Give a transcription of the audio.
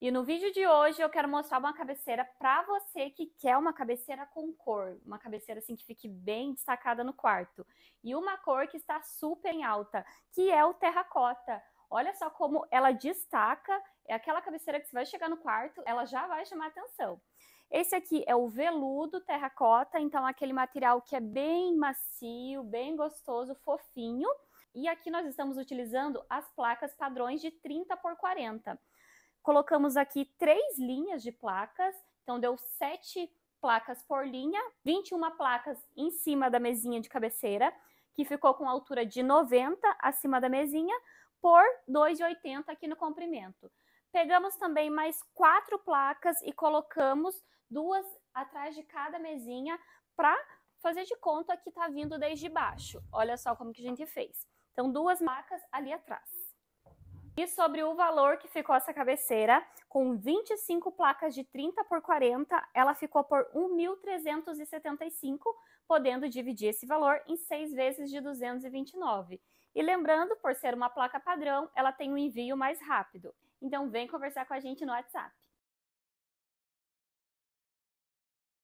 E no vídeo de hoje eu quero mostrar uma cabeceira para você que quer uma cabeceira com cor, uma cabeceira assim que fique bem destacada no quarto. E uma cor que está super em alta, que é o terracota. Olha só como ela destaca, é aquela cabeceira que você vai chegar no quarto, ela já vai chamar atenção. Esse aqui é o veludo terracota, então aquele material que é bem macio, bem gostoso, fofinho. E aqui nós estamos utilizando as placas padrões de 30 por 40. Colocamos aqui três linhas de placas, então deu sete placas por linha, 21 placas em cima da mesinha de cabeceira, que ficou com altura de 90 acima da mesinha, por 2,80 aqui no comprimento. Pegamos também mais quatro placas e colocamos duas atrás de cada mesinha para fazer de conta que está vindo desde baixo. Olha só como que a gente fez. Então, duas placas ali atrás. E sobre o valor que ficou essa cabeceira, com 25 placas de 30 por 40, ela ficou por 1.375, podendo dividir esse valor em seis vezes de 229. E lembrando, por ser uma placa padrão, ela tem um envio mais rápido. Então vem conversar com a gente no WhatsApp.